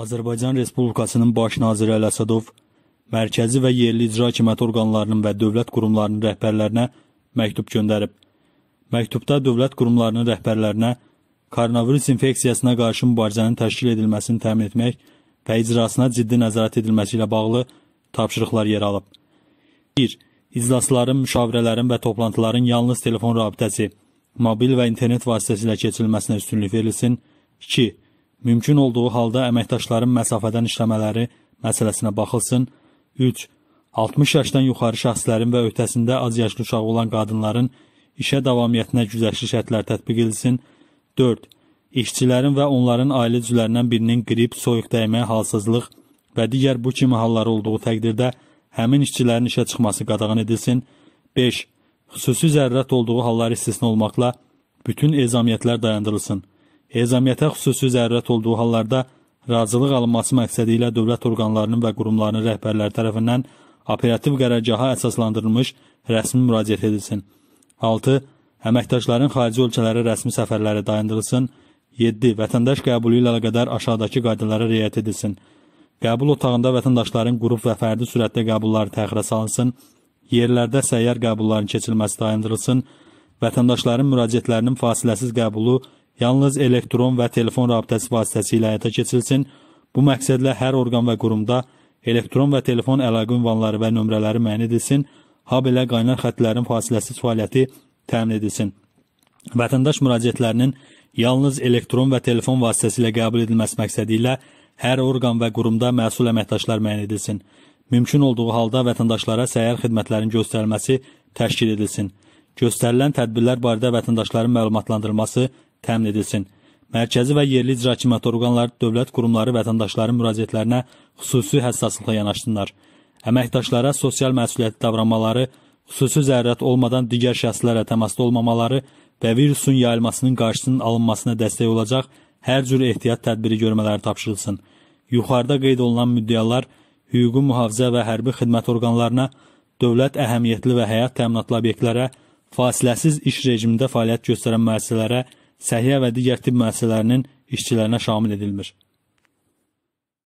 Azərbaycan Respublikasının Baş naziri Ələsədov mərkəzi və yerli icra hakimiyyəti orqanlarının və dövlət qurumlarının rəhbərlərinə məktub göndərib. Məktubda dövlət qurumlarının rəhbərlərinə koronavirus infeksiyasına qarşı mübarizənin təşkil edilməsini təmin etmək və icrasına ciddi nəzarət edilməsi ilə bağlı tapşırıqlar yer alıb. 1. İclasların, müşavirələrin və toplantıların yalnız telefon rabitəsi, mobil və internet vasitəsilə keçirilməsinə üstünlük verilsin. 2 Mümkün olduğu halda əməkdaşların məsafədən işləmələri məsələsinə baxılsın. 3. 60 yaşdan yuxarı şəxslərin və ötəsində az yaşlı uşağı olan qadınların işə davamiyyətinə güzəşli şərtlər tətbiq edilsin. 4. İşçilərin və onların ailə üzvlərindən birinin qrip, soyuq dəymə, halsızlıq və digər bu kimi halları olduğu təqdirdə həmin işçilərin işə çıxması qadağan edilsin. 5. Xüsusi zərurət olduğu hallar istisna olmaqla bütün ezamiyyətlər dayandırılsın ezamiyyətə xüsusi zərurət olduğu hallarda razılıq alınması məqsədi ilə dövlət orqanlarının və qurumlarının rəhbərləri tərəfindən operativ qərargaha əsaslandırılmış rəsmi müraciət edilsin. 6. Əməkdaşların xarici ölkələrə rəsmi səfərləri dayandırılsın. 7. Vətəndaş qəbulu ilə əlaqədar aşağıdakı qaydalara riayət edilsin. Qəbul otağında vətəndaşların qrup və fərdi sürətdə qəbulları təxirə salınsın. Yerlərdə səyyar qəbulların keçilməsi dayandırılsın. Vətəndaşların müraciətlərinin fasiləsiz qəbulu yalnız elektron və telefon rabitəsi vasitəsilə həyata keçirilsin. Bu məqsədlə hər orqan və qurumda elektron və telefon əlaqə ünvanları və nömrələri müəyyən edilsin, habelə qaynar xətlərin fasiləsiz fəaliyyəti təmin edilsin. Vətəndaş müraciətlərinin yalnız elektron və telefon vasitəsilə qəbul edilməsi məqsədi ilə hər orqan və qurumda məsul əməkdaşlar müəyyən edilsin. Mümkün olduğu halda vətəndaşlara səyər xidmətlərin göstərilməsi təşkil edilsin. Göstərilən tədbirlər barədə vətəndaşların məlumatlandırılması təmin edilsin. Mərkəzi və yerli icraçımat orqanları, dövlət qurumları vətəndaşların müraciətlərinə xüsusi həssaslıqla yanaşsınlar. Əməkdaşlara sosial məsuliyyətli davranmaları, xüsusi zərurət olmadan digər şəxslərlə təmasda olmamaları və virusun yayılmasının qarşısının alınmasına dəstək olacaq hər cür ehtiyat tədbiri görmələri tapşırılsın. Yuxarıda qeyd olunan müddəalar hüquqi mühafizə və hərbi xidmət orqanlarına, dövlət əhəmiyyətli və həyat təminatlı obyektlərə, fasiləsiz iş rejimində fəaliyyət göstərən müəssisələrə, səhiyyə və digər tibb müəssisələrinin işçilərinə şamil edilmir.